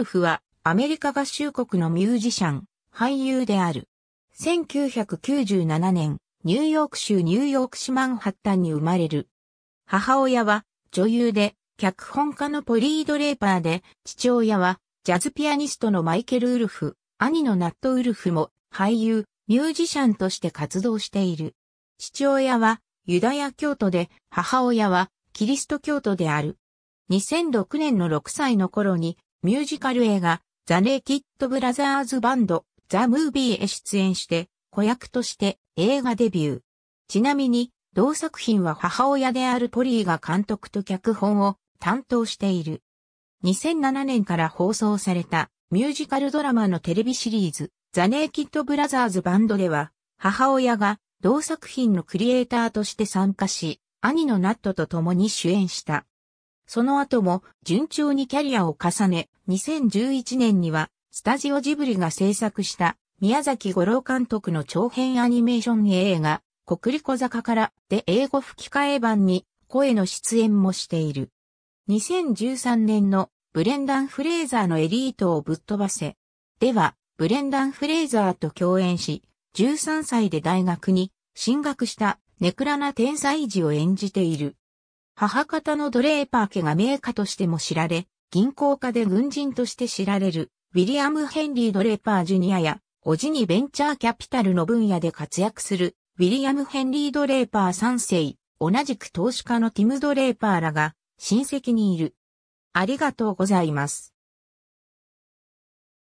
ルフはアメリカ合衆国のミュージシャン、俳優である。1997年、ニューヨーク州ニューヨーク市マンハッタンに生まれる。母親は女優で脚本家のポリー・ドレーパーで、父親はジャズピアニストのマイケル・ウルフ、兄のナット・ウルフも俳優、ミュージシャンとして活動している。父親はユダヤ教徒で、母親はキリスト教徒である。2006年の6歳の頃にミュージカル映画、ザ・ネイキッド・ブラザーズ・バンド、ザ・ムービーへ出演して、子役として映画デビュー。ちなみに、同作品は母親であるポリーが監督と脚本を担当している。2007年から放送されたミュージカルドラマのテレビシリーズ、ザ・ネイキッド・ブラザーズ・バンドでは、母親が同作品のクリエイターとして参加し、兄のナットと共に主演した。その後も順調にキャリアを重ね、2011年にはスタジオジブリが制作した宮崎五郎監督の長編アニメーション映画、コクリコ坂からで英語吹き替え版に声の出演もしている。2013年のブレンダン・フレーザーのエリートをぶっ飛ばせ。では、ブレンダン・フレーザーと共演し、13歳で大学に進学したネクラな天才児を演じている。母方のドレーパー家が名家としても知られ、銀行家で軍人として知られる、ウィリアム・ヘンリー・ドレーパー・ジュニアや、おじにベンチャーキャピタルの分野で活躍する、ウィリアム・ヘンリー・ドレーパー3世、同じく投資家のティム・ドレーパーらが、親戚にいる。ありがとうございます。